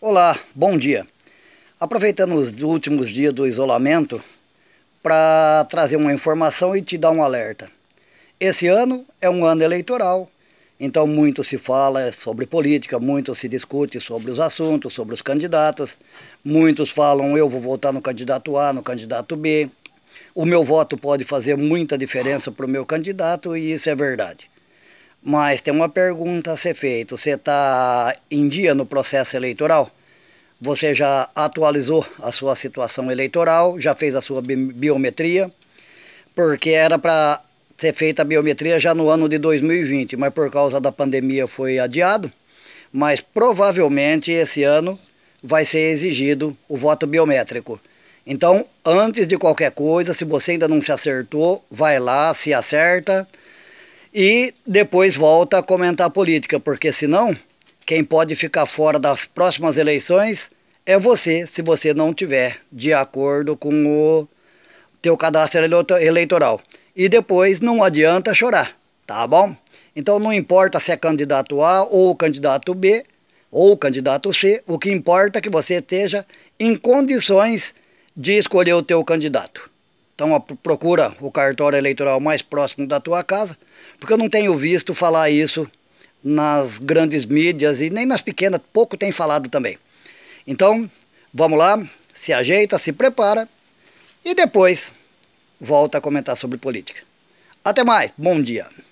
Olá, bom dia. Aproveitando os últimos dias do isolamento para trazer uma informação e te dar um alerta. Esse ano é um ano eleitoral, então muito se fala sobre política, muito se discute sobre os assuntos, sobre os candidatos. Muitos falam eu vou votar no candidato A, no candidato B. O meu voto pode fazer muita diferença para o meu candidato e isso é verdade. Mas tem uma pergunta a ser feita. Você está em dia no processo eleitoral? Você já atualizou a sua situação eleitoral? Já fez a sua bi biometria? Porque era para ser feita a biometria já no ano de 2020, mas por causa da pandemia foi adiado. Mas provavelmente esse ano vai ser exigido o voto biométrico. Então, antes de qualquer coisa, se você ainda não se acertou, vai lá, se acerta e depois volta a comentar política, porque senão quem pode ficar fora das próximas eleições é você, se você não tiver de acordo com o teu cadastro eleitoral. E depois não adianta chorar, tá bom? Então não importa se é candidato A ou candidato B ou candidato C, o que importa é que você esteja em condições de escolher o teu candidato. Então procura o cartório eleitoral mais próximo da tua casa, porque eu não tenho visto falar isso nas grandes mídias e nem nas pequenas, pouco tem falado também. Então, vamos lá, se ajeita, se prepara e depois volta a comentar sobre política. Até mais, bom dia.